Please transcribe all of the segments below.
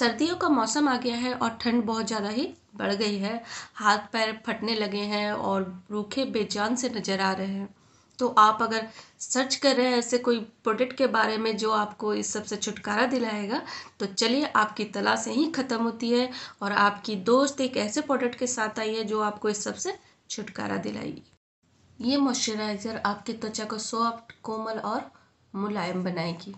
सर्दियों का मौसम आ गया है और ठंड बहुत ज़्यादा ही बढ़ गई है हाथ पैर फटने लगे हैं और रूखे बेजान से नज़र आ रहे हैं तो आप अगर सर्च कर रहे हैं ऐसे कोई प्रोडक्ट के बारे में जो आपको इस सब से छुटकारा दिलाएगा तो चलिए आपकी तलाश यहीं ख़त्म होती है और आपकी दोस्त एक ऐसे प्रोडक्ट के साथ आई है जो आपको इस सब से छुटकारा दिलाएगी ये मॉइस्चराइज़र आपकी त्वचा को सॉफ्ट कोमल और मुलायम बनाएगी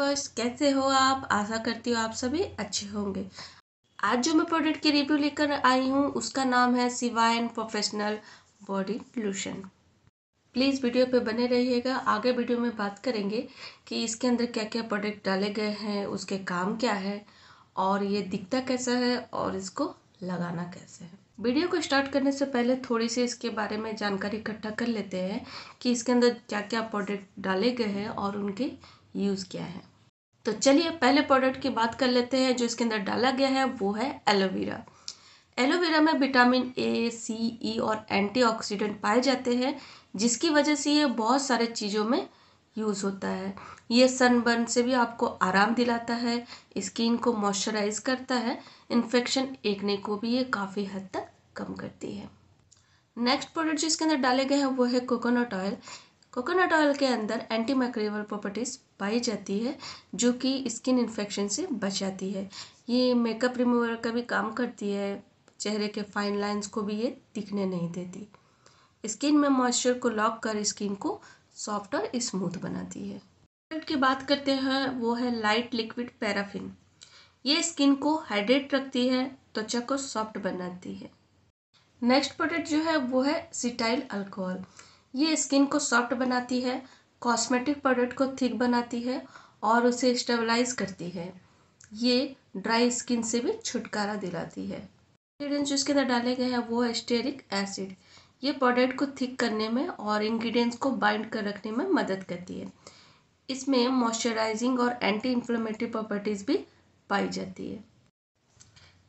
व्यूवर्स कैसे हो आप आशा करती हो आप सभी अच्छे होंगे आज जो मैं प्रोडक्ट की रिव्यू लेकर आई हूँ उसका नाम है सिवाइन professional body lotion please video पे बने रहिएगा आगे वीडियो में बात करेंगे कि इसके अंदर क्या क्या प्रोडक्ट डाले गए हैं उसके काम क्या है और ये दिखता कैसा है और इसको लगाना कैसे है वीडियो को स्टार्ट करने से पहले थोड़ी सी इसके बारे में जानकारी इकट्ठा कर लेते हैं कि इसके अंदर क्या क्या प्रोडक्ट डाले गए हैं और उनके यूज़ क्या है तो चलिए पहले प्रोडक्ट की बात कर लेते हैं जो इसके अंदर डाला गया है वो है एलोवेरा एलोवेरा में विटामिन ए सी ई और एंटीऑक्सीडेंट पाए जाते हैं जिसकी वजह से ये बहुत सारे चीज़ों में यूज़ होता है ये सनबर्न से भी आपको आराम दिलाता है स्किन को मॉइस्चराइज करता है इन्फेक्शन एकने को भी ये काफ़ी हद तक कम करती है नेक्स्ट प्रोडक्ट जिसके अंदर डाले गए हैं वो है कोकोनट ऑयल कोकोनट ऑयल के अंदर एंटी माइक्रोवल प्रॉपर्टीज़ पाई जाती है जो कि स्किन इन्फेक्शन से बचाती है ये मेकअप रिमूवर का भी काम करती है चेहरे के फाइन लाइंस को भी ये दिखने नहीं देती स्किन में मॉइस्चर को लॉक कर स्किन को सॉफ्ट और स्मूथ बनाती है प्रोडक्ट की बात करते हैं वो है लाइट लिक्विड पैराफिन ये स्किन को हाइड्रेट रखती है त्वचा को सॉफ्ट बनाती है नेक्स्ट प्रोडक्ट जो है वो है सिटाइल अल्कोहल ये स्किन को सॉफ्ट बनाती है कॉस्मेटिक प्रोडक्ट को थिक बनाती है और उसे स्टेबलाइज करती है ये ड्राई स्किन से भी छुटकारा दिलाती है इंग्रेडिएंट्स जो इसके अंदर डाले गए हैं वो है स्टेरिक एसिड ये प्रोडक्ट को थिक करने में और इंग्रेडिएंट्स को बाइंड कर रखने में मदद करती है इसमें मॉइस्चराइजिंग और एंटी इन्फ्लेमेटरी प्रॉपर्टीज़ भी पाई जाती है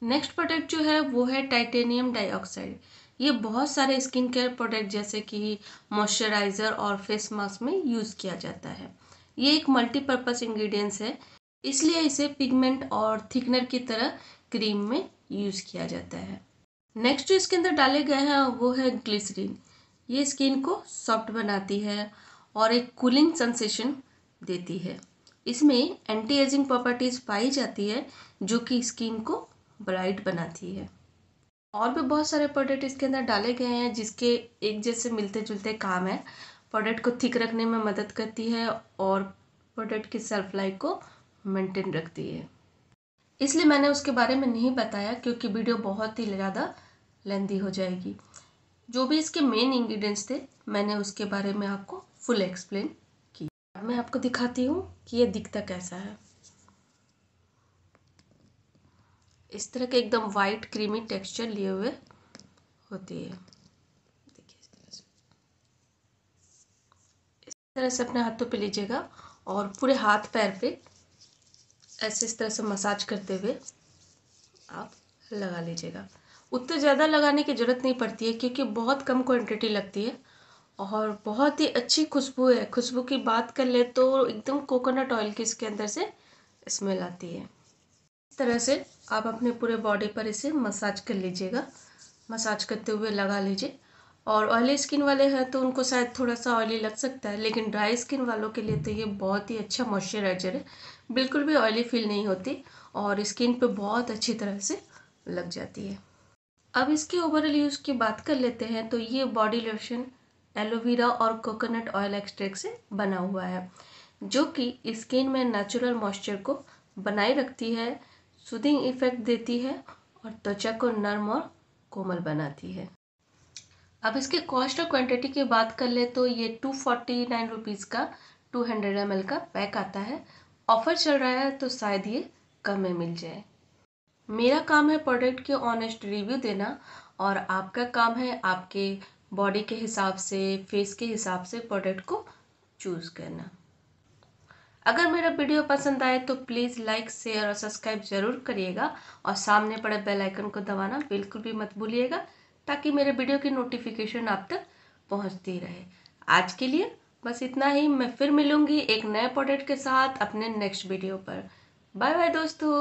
नेक्स्ट प्रोडक्ट जो है वो है टाइटेनियम डाइऑक्साइड ये बहुत सारे स्किन केयर प्रोडक्ट जैसे कि मॉइस्चराइज़र और फेस मास्क में यूज़ किया जाता है ये एक मल्टीपर्पज़ इंग्रेडिएंट्स है इसलिए इसे पिगमेंट और थिकनर की तरह क्रीम में यूज़ किया जाता है नेक्स्ट जो इसके अंदर डाले गए हैं वो है ग्लिसरीन ये स्किन को सॉफ्ट बनाती है और एक कूलिंग सेंसेशन देती है इसमें एंटी एजिंग प्रॉपर्टीज़ पाई जाती है जो कि स्किन को ब्राइट बनाती है और भी बहुत सारे प्रोडक्ट इसके अंदर डाले गए हैं जिसके एक जैसे मिलते जुलते काम है प्रोडक्ट को थिक रखने में मदद करती है और प्रोडक्ट की सेल्फ लाइफ को मेंटेन रखती है इसलिए मैंने उसके बारे में नहीं बताया क्योंकि वीडियो बहुत ही ज़्यादा लेंदी हो जाएगी जो भी इसके मेन इंग्रेडिएंट्स थे मैंने उसके बारे में आपको फुल एक्सप्लेन की मैं आपको दिखाती हूँ कि ये दिखता कैसा है इस तरह के एकदम वाइट क्रीमी टेक्सचर लिए हुए होती है देखिए इस तरह से इस तरह से अपने हाथों पे लीजिएगा और पूरे हाथ पैर पे ऐसे इस तरह से मसाज करते हुए आप लगा लीजिएगा उतने ज़्यादा लगाने की ज़रूरत नहीं पड़ती है क्योंकि बहुत कम क्वांटिटी लगती है और बहुत ही अच्छी खुशबू है खुशबू की बात कर ले तो एकदम कोकोनट ऑयल की इसके अंदर से स्मेल आती है इस तरह से आप अपने पूरे बॉडी पर इसे मसाज कर लीजिएगा मसाज करते हुए लगा लीजिए और ऑयली स्किन वाले हैं तो उनको शायद थोड़ा सा ऑयली लग सकता है लेकिन ड्राई स्किन वालों के लिए तो ये बहुत ही अच्छा मॉइस्चराइजर है बिल्कुल भी ऑयली फील नहीं होती और स्किन पे बहुत अच्छी तरह से लग जाती है अब इसके ओवरऑल यूज़ की बात कर लेते हैं तो ये बॉडी लोशन एलोवेरा और कोकोनट ऑयल एक्सट्रैक्ट से बना हुआ है जो कि स्किन में नेचुरल मॉइस्चर को बनाए रखती है सुदिंग इफ़ेक्ट देती है और त्वचा को नर्म और कोमल बनाती है अब इसके कॉस्ट और क्वांटिटी की बात कर ले तो ये टू फोर्टी नाइन रुपीज़ का टू हंड्रेड एम एल का पैक आता है ऑफ़र चल रहा है तो शायद ये कम में मिल जाए मेरा काम है प्रोडक्ट के ऑनेस्ट रिव्यू देना और आपका काम है आपके बॉडी के हिसाब से फेस के हिसाब से प्रोडक्ट को चूज़ करना अगर मेरा वीडियो पसंद आए तो प्लीज़ लाइक शेयर और सब्सक्राइब ज़रूर करिएगा और सामने पड़े बेल आइकन को दबाना बिल्कुल भी मत भूलिएगा ताकि मेरे वीडियो की नोटिफिकेशन आप तक पहुंचती रहे आज के लिए बस इतना ही मैं फिर मिलूंगी एक नए प्रोडक्ट के साथ अपने नेक्स्ट वीडियो पर बाय बाय दोस्तों